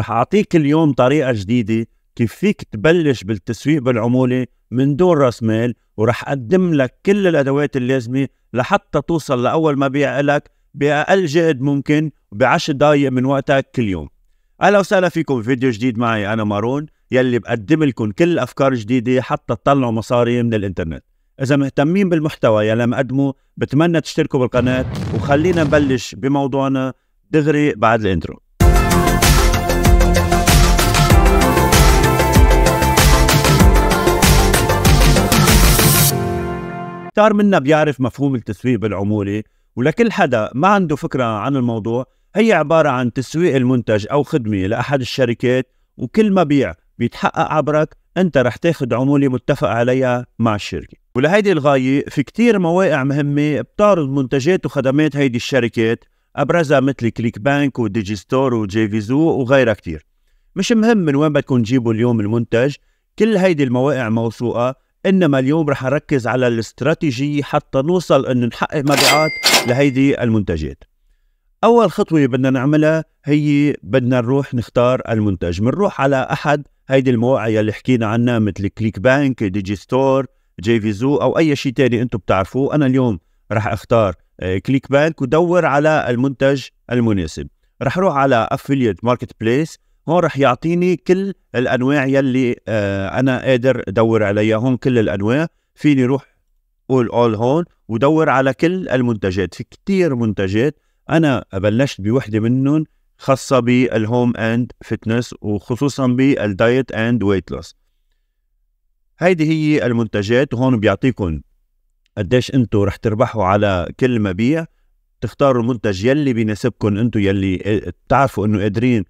رح أعطيك اليوم طريقة جديدة كيف فيك تبلش بالتسويق بالعمولة من دون راس مال ورح أقدم لك كل الأدوات اللازمة لحتى توصل لأول مبيع لك بأقل جهد ممكن ب10 دقايق من وقتك كل يوم أهلا وسهلا فيكم في فيديو جديد معي أنا مارون يلي بقدم لكم كل الأفكار الجديدة حتى تطلعوا مصاري من الإنترنت إذا مهتمين بالمحتوى يلي مقدمه بتمنى تشتركوا بالقناة وخلينا نبلش بموضوعنا دغري بعد الانترو كتار منا بيعرف مفهوم التسويق بالعموله ولكل حدا ما عنده فكرة عن الموضوع هي عبارة عن تسويق المنتج أو خدمة لأحد الشركات وكل ما بيع بيتحقق عبرك أنت رح تاخد عمولة متفق عليها مع الشركة ولهيدي الغاية في كتير مواقع مهمة بتعرض منتجات وخدمات هيدي الشركات أبرزها مثل كليك بانك وديجي ستور وجي فيزو وغيرها كتير مش مهم من وين بدكم تجيبوا اليوم المنتج كل هيدي المواقع موثوقة انما اليوم رح اركز على الاستراتيجيه حتى نوصل ان نحقق مبيعات لهيدي المنتجات اول خطوه بدنا نعملها هي بدنا نروح نختار المنتج بنروح على احد هيدي المواقع يلي حكينا عنها مثل كليك بانك ديجي ستور جي فيزو او اي شيء تاني انتم بتعرفوه انا اليوم رح اختار آه، كليك بانك ودور على المنتج المناسب رح اروح على افليت ماركت بليس هون رح يعطيني كل الانواع يلي آه انا قادر ادور عليها هون كل الانواع فيني روح قول اول هون ودور على كل المنتجات في كتير منتجات انا بلشت بوحده منهم خاصه بالهوم اند فتنس وخصوصا بالدايت اند ويت لوس هيدي هي المنتجات وهون بيعطيكم قديش انتم رح تربحوا على كل مبيع تختاروا المنتج يلي بيناسبكم انتم يلي بتعرفوا آه، انه قادرين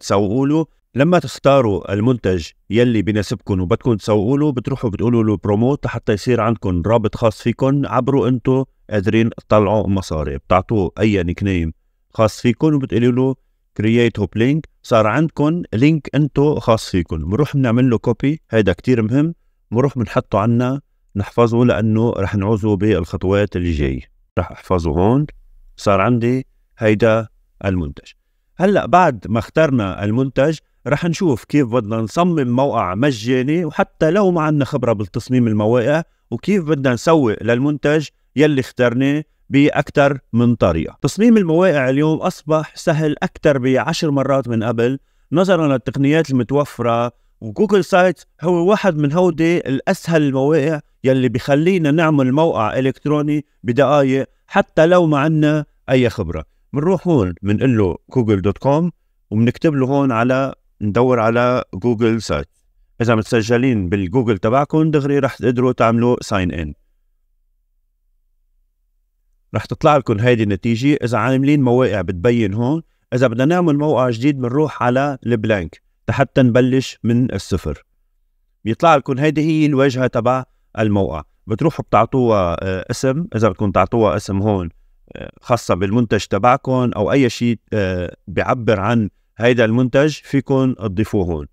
تسوقوا له لما تختاروا المنتج يلي بناسبكم وبدكم تسوقوا له بتروحوا بتقولوا له بروموت حتى يصير عندكم رابط خاص فيكم عبروا انتم قادرين تطلعوا مصاري بتعطوه اي نيك نيم خاص فيكم وبتقولوا له كرييت هوب لينك صار عندكم لينك انتم خاص فيكم بنروح بنعمل له كوبي هيدا كتير مهم بنروح بنحطه عنا نحفظه لانه رح نعوزه بالخطوات اللي جاي رح احفظه هون صار عندي هيدا المنتج هلا بعد ما اخترنا المنتج رح نشوف كيف بدنا نصمم موقع مجاني وحتى لو ما عندنا خبرة بالتصميم المواقع وكيف بدنا نسوق للمنتج يلي اخترناه بأكثر من طريقة تصميم المواقع اليوم أصبح سهل أكثر بعشر مرات من قبل نظرا للتقنيات المتوفرة وجوجل سايت هو واحد من هودي الأسهل المواقع يلي بخلينا نعمل موقع إلكتروني بدقايق حتى لو ما عندنا أي خبرة بنروح هون بنقول له جوجل دوت كوم وبنكتب له هون على ندور على جوجل سيرش اذا متسجلين بالجوجل تبعكم دغري رح تقدروا تعملوا ساين ان رح تطلع لكم هيدي النتيجه اذا عاملين مواقع بتبين هون اذا بدنا نعمل موقع جديد بنروح على البلانك لحتى نبلش من الصفر بيطلع لكم هيدي هي الواجهه تبع الموقع بتروحوا بتعطوها آه، اسم اذا بدكم تعطوها اسم هون خاصة بالمنتج تبعكم أو أي شيء آه، بيعبر عن هيدا المنتج فيكم تضيفوه هون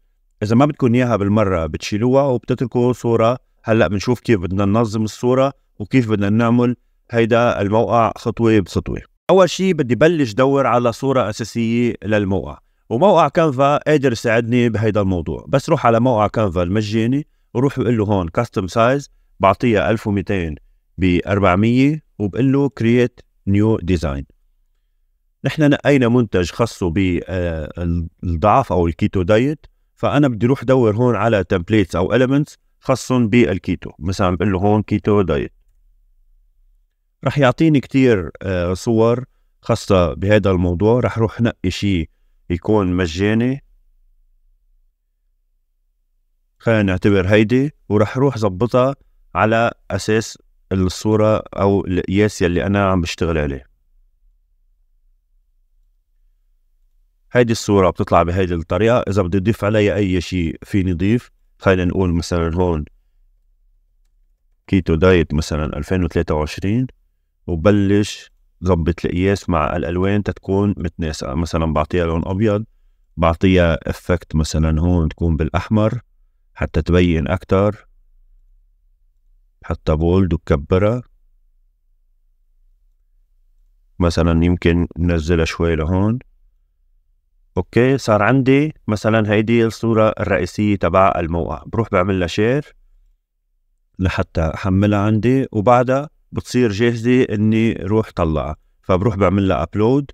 إذا ما بدكم إياها بالمرة بتشيلوها وبتتركوا صورة هلأ بنشوف كيف بدنا ننظم الصورة وكيف بدنا نعمل هيدا الموقع خطوة بخطوة أول شيء بدي بلش دور على صورة أساسية للموقع وموقع كانفا قادر يساعدني بهيدا الموضوع بس روح على موقع كانفا المجاني وروح بقول له هون كاستم سايز بعطيها 1200 ب 400 وبقول له كرييت نيو ديزاين نحن نقينا منتج خاصه آه، بالضعف او الكيتو دايت فانا بدي روح دور هون على تمبليتس او اليمنتس خاصهم بالكيتو مثلا بقول له هون كيتو دايت رح يعطيني كتير آه، صور خاصة بهذا الموضوع رح روح نقي شيء يكون مجاني خلينا نعتبر هيدي ورح روح زبطها على أساس الصوره او القياس اللي انا عم بشتغل عليه هيدي الصوره بتطلع بهيدي الطريقه اذا بدي اضيف عليها اي شيء فيني اضيف خلينا نقول مثلا هون كيتو دايت مثلا 2023 وبلش ظبط القياس مع الالوان تتكون متناسقه مثلا بعطيها لون ابيض بعطيها افكت مثلا هون تكون بالاحمر حتى تبين اكتر حتى بولد وكبرها مثلا يمكن ننزلها شوي لهون اوكي صار عندي مثلا هيدي الصورة الرئيسية تبع الموقع بروح بعمل لها شير لحتى احملها عندي وبعدها بتصير جاهزة اني روح طلعها فبروح بعمل لها ابلود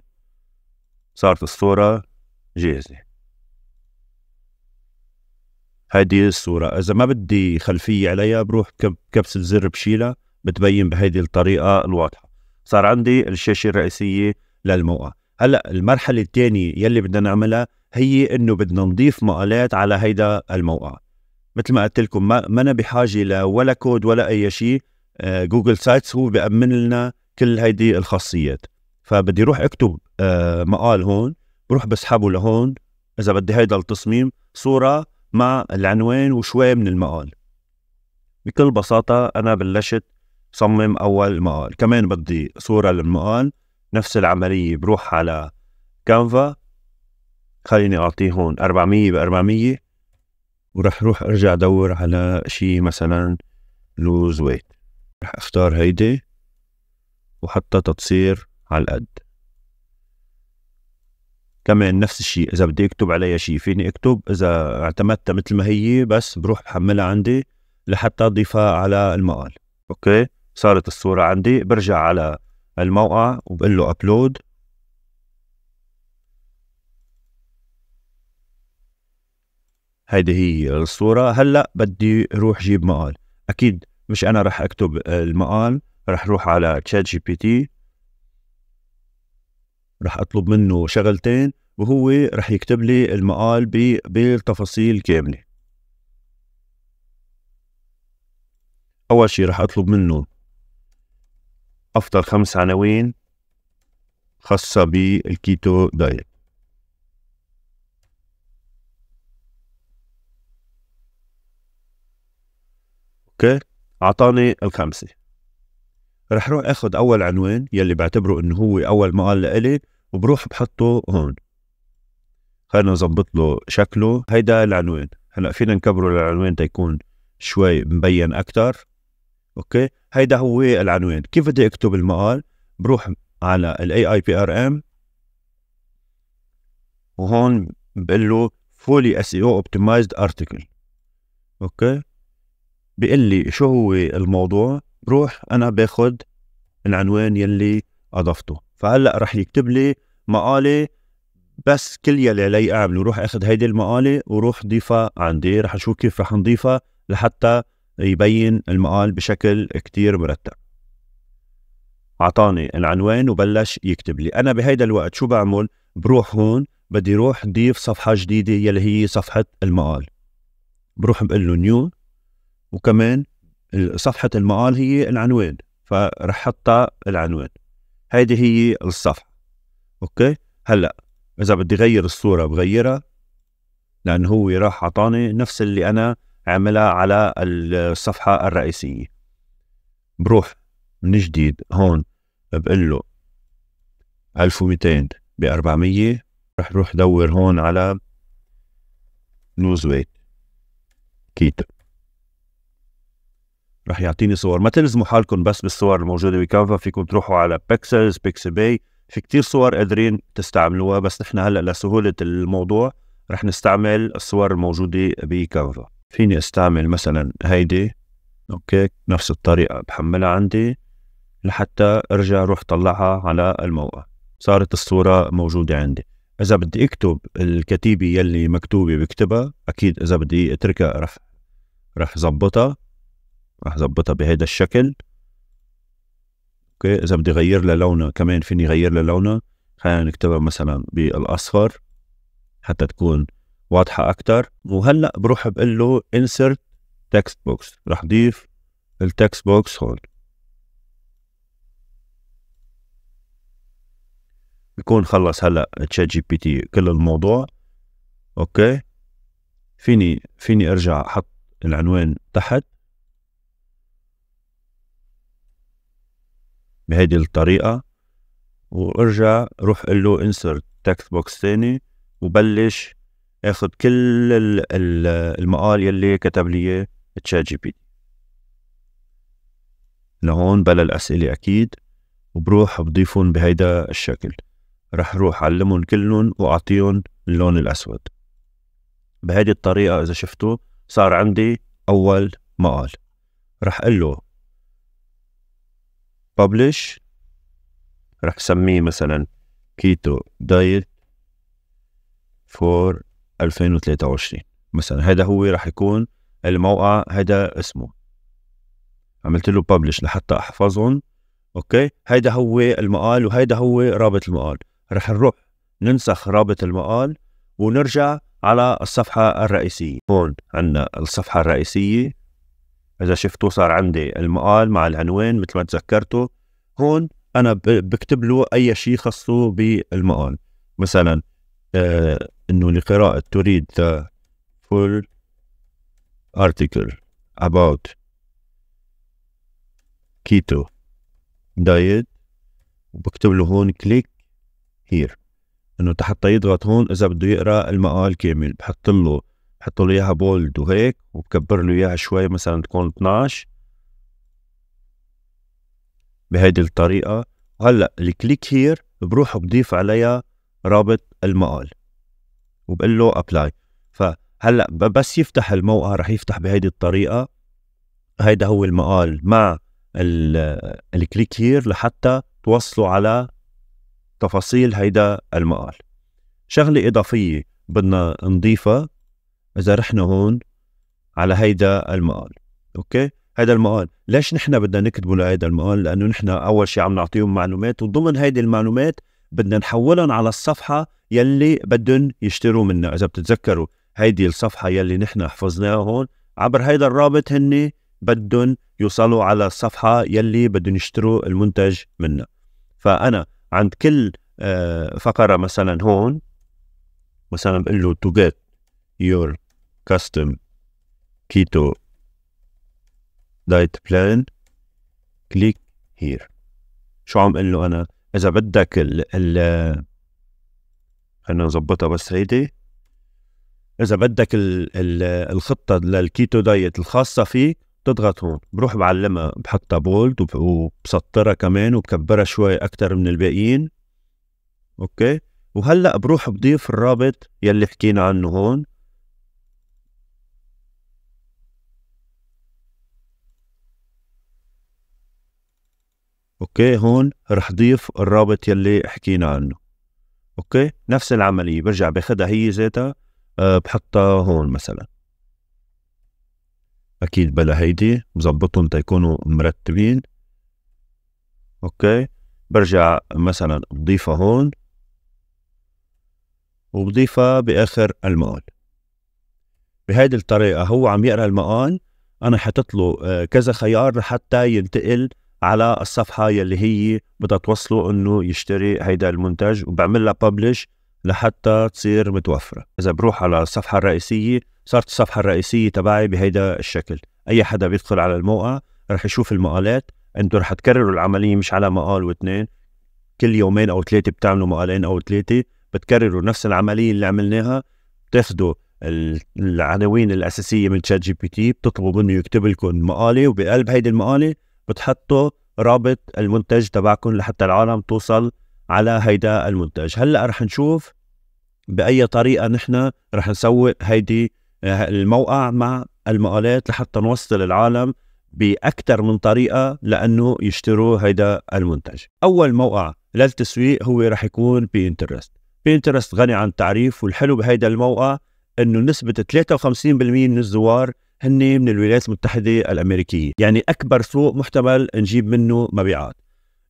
صارت الصورة جاهزة هذه الصورة إذا ما بدي خلفية عليها بروح كبس زر بشيلها بتبين بهذه الطريقة الواضحة صار عندي الشاشة الرئيسية للموقع هلا المرحلة الثانية يلي بدنا نعملها هي انه بدنا نضيف مقالات على هيدا الموقع مثل ما قلت لكم ما, انا بحاجة لولا كود ولا اي شيء آه، جوجل سايتس هو بأمن لنا كل هيدي الخاصيات فبدي روح اكتب آه، مقال هون بروح بسحبه لهون اذا بدي هيدا التصميم صورة مع العنوان وشوي من المقال بكل بساطة أنا بلشت صمم أول مقال كمان بدي صورة للمقال نفس العملية بروح على كانفا خليني أعطيه هون 400 ب 400 ورح روح أرجع أدور على شي مثلا لوز ويت رح أختار هيدي وحتى تتصير على القد كمان نفس الشيء اذا بدي اكتب عليها شيء فيني اكتب اذا اعتمدتها مثل ما هي بس بروح بحملها عندي لحتى اضيفها على المقال اوكي صارت الصوره عندي برجع على الموقع وبقول له ابلود هيدي هي الصوره هلا بدي روح جيب مقال اكيد مش انا رح اكتب المقال رح روح على تشات جي بي تي رح اطلب منه شغلتين وهو رح يكتب لي المقال بالتفاصيل كامله اول شي رح اطلب منه افضل خمس عناوين خاصه بالكيتو دايت اوكي اعطاني الخمسه رح روح اخذ اول عنوان يلي بعتبره انه هو اول مقال لإلي وبروح بحطه هون خلينا نظبط له شكله هيدا العنوان هلا فينا نكبره للعنوان تيكون شوي مبين اكثر اوكي هيدا هو العنوان كيف بدي اكتب المقال بروح على الاي اي بي ار ام وهون بقول له فولي اس اي او اوبتمايزد ارتكل اوكي بيقول لي شو هو الموضوع بروح انا باخذ العنوان يلي اضفته فهلا رح يكتب لي مقاله بس كل يلي علي اعمله روح اخذ هيدي المقاله وروح ضيفها عندي رح اشوف كيف رح نضيفها لحتى يبين المقال بشكل كتير مرتب اعطاني العنوان وبلش يكتب لي انا بهيدا الوقت شو بعمل بروح هون بدي روح ضيف صفحه جديده يلي هي صفحه المقال بروح بقول له نيو وكمان صفحة المقال هي العنوان فرح حطها العنوان هيدي هي الصفحة اوكي هلا اذا بدي غير الصورة بغيرها لان هو راح اعطاني نفس اللي انا عملها على الصفحة الرئيسية بروح من جديد هون بقول له 1200 ب 400 رح روح دور هون على لوز ويت كيتو رح يعطيني صور ما تلزموا حالكم بس بالصور الموجوده بكافا فيكم تروحوا على بيكسلز بيكسل بي في كتير صور قادرين تستعملوها بس نحن هلا لسهوله الموضوع رح نستعمل الصور الموجوده بكافا فيني استعمل مثلا هيدي اوكي نفس الطريقه بحملها عندي لحتى ارجع روح طلعها على الموقع صارت الصوره موجوده عندي اذا بدي اكتب الكتيبه يلي مكتوبه بكتبها اكيد اذا بدي اتركها رح رح زبطها هظبطها بهذا الشكل اوكي اذا بدي غير لها لونها كمان فيني غير لها لونها خلينا نكتبها مثلا بالاصفر حتى تكون واضحه اكثر وهلا بروح بقول له انسرت تكست بوكس رح ضيف التكست بوكس هون بكون خلص هلا تشات جي بي تي كل الموضوع اوكي فيني فيني ارجع احط العنوان تحت بهيدي الطريقة وارجع روح قل له انسر تكست بوكس تاني وبلش اخذ كل المقال يلي كتب لي اياه تشات جي بي لهون بلا الاسئلة اكيد وبروح بضيفهم بهيدا الشكل رح روح علمهم كلهم واعطيهم اللون الاسود بهيدي الطريقة اذا شفتوا صار عندي اول مقال رح قل له publish رح سميه مثلا كيتو دايت فور 2023 مثلا هذا هو رح يكون الموقع هذا اسمه عملت له publish لحتى احفظهم اوكي هيدا هو المقال وهيدا هو رابط المقال رح نروح ننسخ رابط المقال ونرجع على الصفحة الرئيسية هون عنا الصفحة الرئيسية اذا شفتوا صار عندي المقال مع العنوان مثل ما تذكرتوا هون انا بكتب له اي شيء خصه بالمقال مثلا آه انه لقراءة تريد ذا فول ارتكل اباوت كيتو دايت وبكتب له هون كليك هير انه حتى يضغط هون اذا بده يقرا المقال كامل بحط له حطوا له اياها بولد وهيك وبكبر له اياها شوي مثلا تكون 12 بهيدي الطريقه وهلا الكليك هير بروح بضيف عليها رابط المقال وبقول له ابلاي فهلا بس يفتح الموقع رح يفتح بهيدي الطريقه هيدا هو المقال مع الكليك هير لحتى توصلوا على تفاصيل هيدا المقال شغله اضافيه بدنا نضيفها اذا رحنا هون على هيدا المقال اوكي هذا المقال ليش نحن بدنا نكتبه لهيدا المقال لانه نحن اول شيء عم نعطيهم معلومات وضمن هيدي المعلومات بدنا نحولهم على الصفحه يلي بدهم يشتروا منها اذا بتتذكروا هيدي الصفحه يلي نحن حفظناها هون عبر هيدا الرابط هن بدهم يوصلوا على الصفحه يلي بدهم يشتروا المنتج منها فانا عند كل آه، فقره مثلا هون مثلا بقول له تو جيت يور custom keto diet plan click here شو عم اقول له انا اذا بدك ال ال خلينا نظبطها بس هيدي اذا بدك ال ال الخطه للكيتو دايت الخاصه فيك بتضغط هون بروح بعلمها بحطها بولد وبسطرها كمان وبكبرها شوي اكثر من الباقيين اوكي وهلا بروح بضيف الرابط يلي حكينا عنه هون اوكي هون رح ضيف الرابط يلي حكينا عنه اوكي نفس العمليه برجع باخدها هي ذاتها أه بحطها هون مثلا اكيد بلا هيدي بظبطهم تيكونوا مرتبين اوكي برجع مثلا بضيفها هون وبضيفها باخر المقال بهيدي الطريقه هو عم يقرا المقال انا حاطط له آه، كذا خيار حتى ينتقل على الصفحه يلي هي بدها توصله انه يشتري هيدا المنتج وبعمل لها ببلش لحتى تصير متوفره اذا بروح على الصفحه الرئيسيه صارت الصفحه الرئيسيه تبعي بهيدا الشكل اي حدا بيدخل على الموقع رح يشوف المقالات انتم رح تكرروا العمليه مش على مقال واثنين كل يومين او ثلاثه بتعملوا مقالين او ثلاثه بتكرروا نفس العمليه اللي عملناها بتاخذوا العناوين الاساسيه من تشات جي بي تي بتطلبوا منه يكتب لكم مقاله وبقلب هيدي المقاله بتحطوا رابط المنتج تبعكم لحتى العالم توصل على هيدا المنتج هلا رح نشوف باي طريقه نحن رح نسوق هيدي آه، الموقع مع المقالات لحتى نوصل العالم باكثر من طريقه لانه يشتروا هيدا المنتج اول موقع للتسويق هو رح يكون بينترست بينترست غني عن التعريف والحلو بهيدا الموقع انه نسبه 53% من الزوار هن من الولايات المتحدة الأمريكية يعني أكبر سوق محتمل نجيب منه مبيعات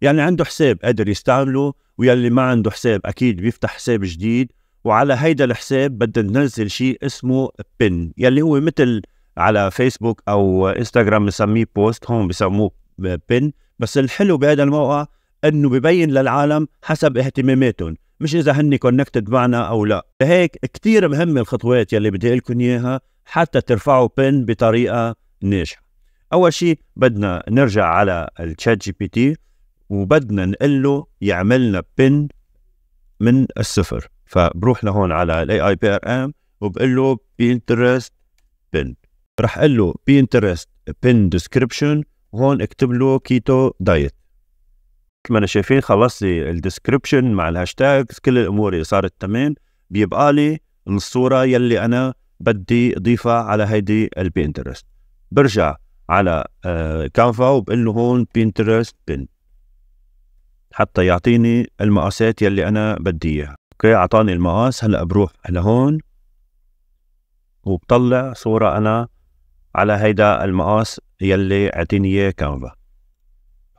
يعني عنده حساب قادر يستعمله ويلي ما عنده حساب أكيد بيفتح حساب جديد وعلى هيدا الحساب بدنا ننزل شيء اسمه بن يلي هو مثل على فيسبوك أو انستغرام بنسميه بوست هون بسموه بن بس الحلو بهذا الموقع انه ببين للعالم حسب اهتماماتهم مش اذا هن كونكتد معنا او لا لهيك كثير مهم الخطوات يلي بدي لكم اياها حتى ترفعوا بن بطريقه ناجحه اول شيء بدنا نرجع على الشات جي بي تي وبدنا نقول له يعمل لنا بن من الصفر فبروح لهون على الاي اي بي ار ام وبقول له بينترست بن رح اقول له بينترست بن ديسكربشن وهون اكتب له كيتو دايت مثل ما شايفين خلص لي الديسكربشن مع الهاشتاج كل الامور اللي صارت تمام بيبقى لي الصوره يلي انا بدي ضيفها على هيدي البينترست برجع على كانفا آه، وبقول له هون بينترست بن حتى يعطيني المقاسات يلي انا بدي اياها اوكي اعطاني المقاس هلا بروح لهون وبطلع صوره انا على هيدا المقاس يلي اعطيني اياه كانفا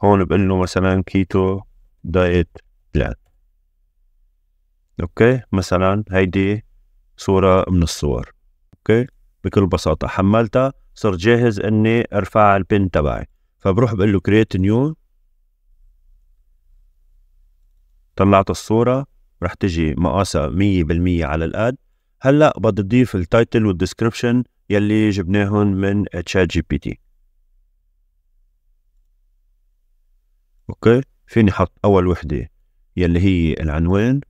هون بقول له مثلا كيتو دايت بلان اوكي مثلا هيدي صورة من الصور اوكي بكل بساطه حملتها صرت جاهز اني ارفع البن تبعي فبروح بقول له كريت نيو طلعت الصوره رح تجي مقاسها 100% على الاد هلا بدي اضيف التايتل والديسكربشن يلي جبناهم من تشات جي بي تي اوكي فيني حط اول وحده يلي هي العنوان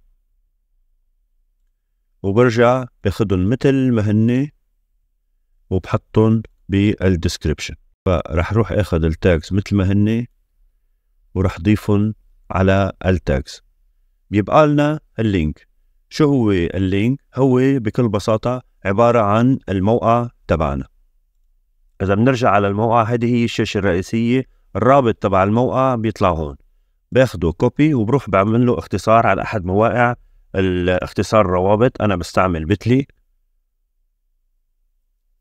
وبرجع باخدهم مثل ما هن وبحطهم بالديسكريبشن فرح روح اخذ التاجز مثل ما هن ورح ضيفهم على التاجز بيبقى لنا اللينك شو هو اللينك هو بكل بساطة عبارة عن الموقع تبعنا إذا بنرجع على الموقع هذه هي الشاشة الرئيسية الرابط تبع الموقع بيطلع هون باخده كوبي وبروح بعمل له اختصار على أحد مواقع الاختصار روابط انا بستعمل بتلي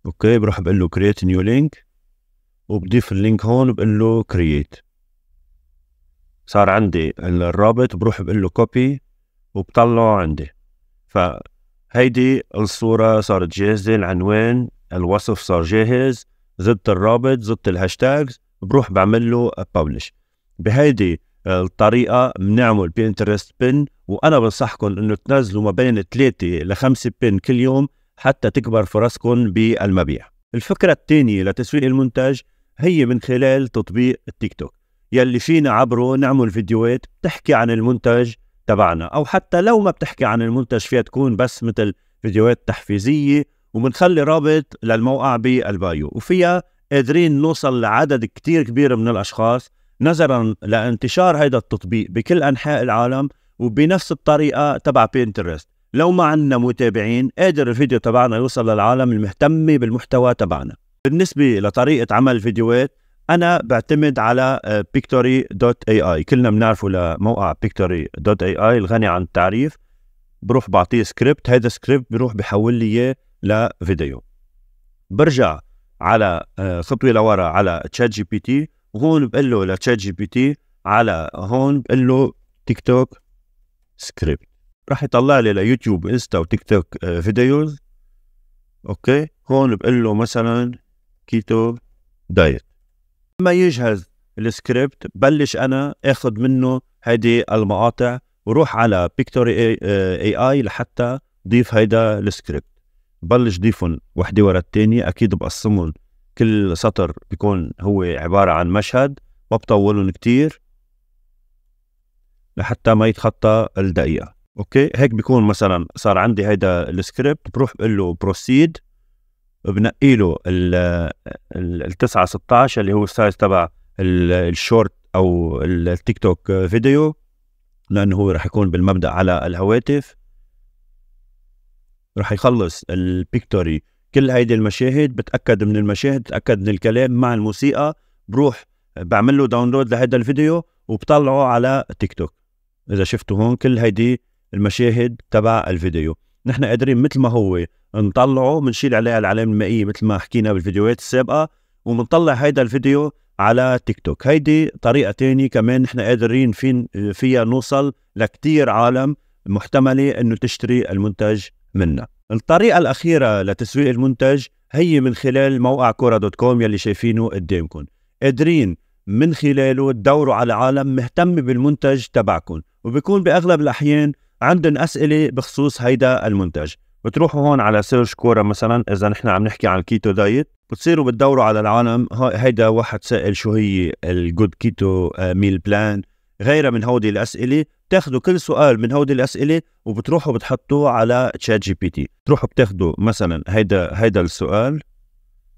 اوكي بروح بقول له كرييت نيو لينك وبضيف اللينك هون بقول له كرييت صار عندي الرابط بروح بقول له كوبي وبطلعه عندي فهيدي الصورة صارت جاهزة العنوان الوصف صار جاهز زدت الرابط زدت الهاشتاجز بروح بعمل له ببلش بهيدي الطريقه بنعمل بينترست بن وانا بنصحكم انه تنزلوا ما بين 3 لخمسة بن كل يوم حتى تكبر فرصكم بالمبيع. الفكره الثانيه لتسويق المنتج هي من خلال تطبيق التيك توك يلي فينا عبره نعمل فيديوهات بتحكي عن المنتج تبعنا او حتى لو ما بتحكي عن المنتج فيها تكون بس مثل فيديوهات تحفيزيه وبنخلي رابط للموقع بالبايو وفيها قادرين نوصل لعدد كتير كبير من الاشخاص نظرا لانتشار هيدا التطبيق بكل انحاء العالم وبنفس الطريقه تبع بينترست لو ما عندنا متابعين قادر الفيديو تبعنا يوصل للعالم المهتمه بالمحتوى تبعنا بالنسبه لطريقه عمل الفيديوهات انا بعتمد على بيكتوري دوت اي اي كلنا بنعرفه لموقع بيكتوري دوت اي اي الغني عن التعريف بروح بعطيه سكريبت هذا السكريبت بروح بحول لي اياه لفيديو برجع على آه، خطوه لورا على تشات جي بي تي هون بقول له لتشات جي بي تي على هون بقول له تيك توك سكريبت راح يطلع لي ليوتيوب انستا وتيك توك فيديوز اوكي هون بقول له مثلا كيتو دايت لما يجهز السكريبت بلش انا اخذ منه هيدي المقاطع وروح على بيكتوري اي, اي اي لحتى ضيف هيدا السكريبت بلش ضيفهم وحده ورا الثانيه اكيد بقسمهم كل سطر بيكون هو عبارة عن مشهد ما بطولهم كتير لحتى ما يتخطى الدقيقة اوكي هيك بيكون مثلا صار عندي هيدا السكريبت بروح بقول له بروسيد بنقي له ال 9 16 اللي هو السايز تبع الشورت او التيك توك فيديو لانه هو رح يكون بالمبدا على الهواتف رح يخلص البيكتوري كل هيدي المشاهد بتاكد من المشاهد بتاكد من الكلام مع الموسيقى بروح بعمل له داونلود لهيدا الفيديو وبطلعه على تيك توك اذا شفتوا هون كل هيدي المشاهد تبع الفيديو نحن قادرين مثل ما هو نطلعه بنشيل عليه العلامه المائيه مثل ما حكينا بالفيديوهات السابقه وبنطلع هيدا الفيديو على تيك توك هيدي طريقه تانية كمان نحن قادرين فين فيها نوصل لكتير عالم محتمله انه تشتري المنتج منا الطريقة الأخيرة لتسويق المنتج هي من خلال موقع كورة دوت كوم يلي شايفينه قدامكم قادرين من خلاله تدوروا على عالم مهتم بالمنتج تبعكم وبكون بأغلب الأحيان عندن أسئلة بخصوص هيدا المنتج بتروحوا هون على سيرش كوره مثلا اذا نحن عم نحكي عن الكيتو دايت بتصيروا بتدوروا على العالم هيدا واحد سائل شو هي الجود كيتو ميل بلان غيرها من هودي الاسئله بتاخذوا كل سؤال من هودي الاسئله وبتروحوا بتحطوه على تشات جي بي تي بتروحوا بتاخذوا مثلا هيدا هيدا السؤال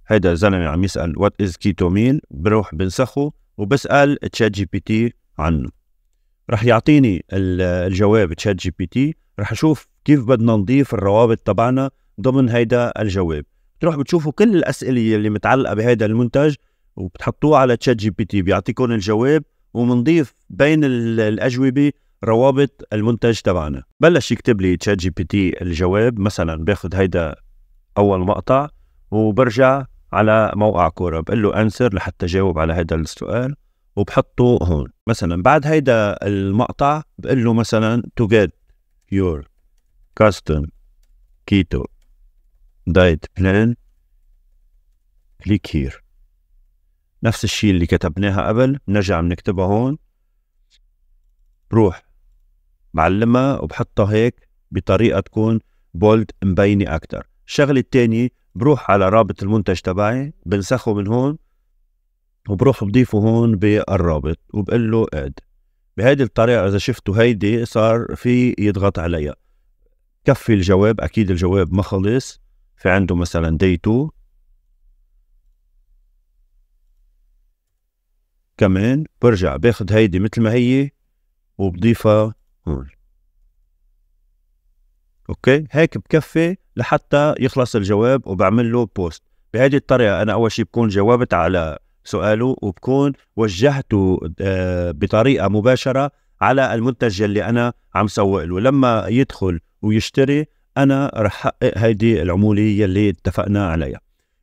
هيدا زلمة عم يسال وات از كيتو ميل بروح بنسخه وبسال تشات جي بي تي عنه رح يعطيني الجواب تشات جي بي تي رح اشوف كيف بدنا نضيف الروابط تبعنا ضمن هيدا الجواب بتروح بتشوفوا كل الاسئله اللي متعلقه بهيدا المنتج وبتحطوه على تشات جي بي تي بيعطيكم الجواب ومنضيف بين الاجوبه روابط المنتج تبعنا بلش يكتب لي تشات جي بي تي الجواب مثلا باخذ هيدا اول مقطع وبرجع على موقع كوره بقول له انسر لحتى جاوب على هيدا السؤال وبحطه هون مثلا بعد هيدا المقطع بقول له مثلا to get your custom keto diet plan click here نفس الشيء اللي كتبناها قبل بنرجع بنكتبها هون بروح معلمها وبحطها هيك بطريقة تكون بولد مبينة أكتر الشغلة التانية بروح على رابط المنتج تبعي بنسخه من هون وبروح بضيفه هون بالرابط وبقول له اد بهيدي الطريقة إذا شفتوا هيدي صار في يضغط عليها كفي الجواب أكيد الجواب ما خلص في عنده مثلا دي 2 كمان برجع باخد هيدي مثل ما هي وبضيفها هون اوكي هيك بكفي لحتى يخلص الجواب وبعمل له بوست بهذه الطريقه انا اول شيء بكون جاوبت على سؤاله وبكون وجهته آه، بطريقه مباشره على المنتج اللي انا عم سوق له لما يدخل ويشتري انا رح حقق هيدي العموله اللي اتفقنا عليها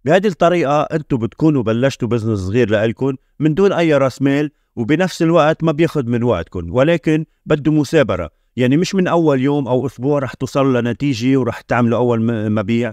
بهذه الطريقه انتم بتكونوا بلشتوا بزنس صغير لإلكم من دون اي راس مال وبنفس الوقت ما بياخذ من وقتكم ولكن بده مثابره يعني مش من اول يوم او اسبوع رح توصلوا لنتيجه ورح تعملوا اول مبيع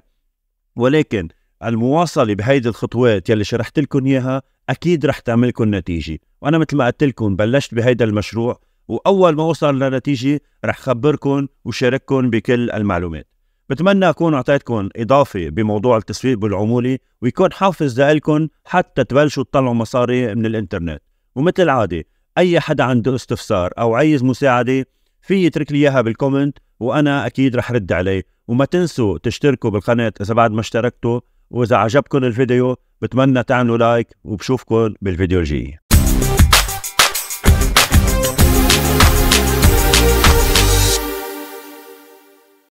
ولكن المواصله بهيدي الخطوات يلي شرحت لكم اياها اكيد رح تعمل لكم نتيجه وانا مثل ما قلت لكم بلشت بهيدا المشروع واول ما اوصل لنتيجه رح خبركم وشارككم بكل المعلومات بتمنى اكون اعطيتكم اضافه بموضوع التسويق بالعموله ويكون حافز لكم حتى تبلشوا تطلعوا مصاري من الانترنت ومثل العاده اي حدا عنده استفسار او عايز مساعده في يترك لي اياها بالكومنت وانا اكيد رح رد عليه وما تنسوا تشتركوا بالقناه اذا بعد ما اشتركتوا واذا عجبكم الفيديو بتمنى تعملوا لايك وبشوفكم بالفيديو الجاي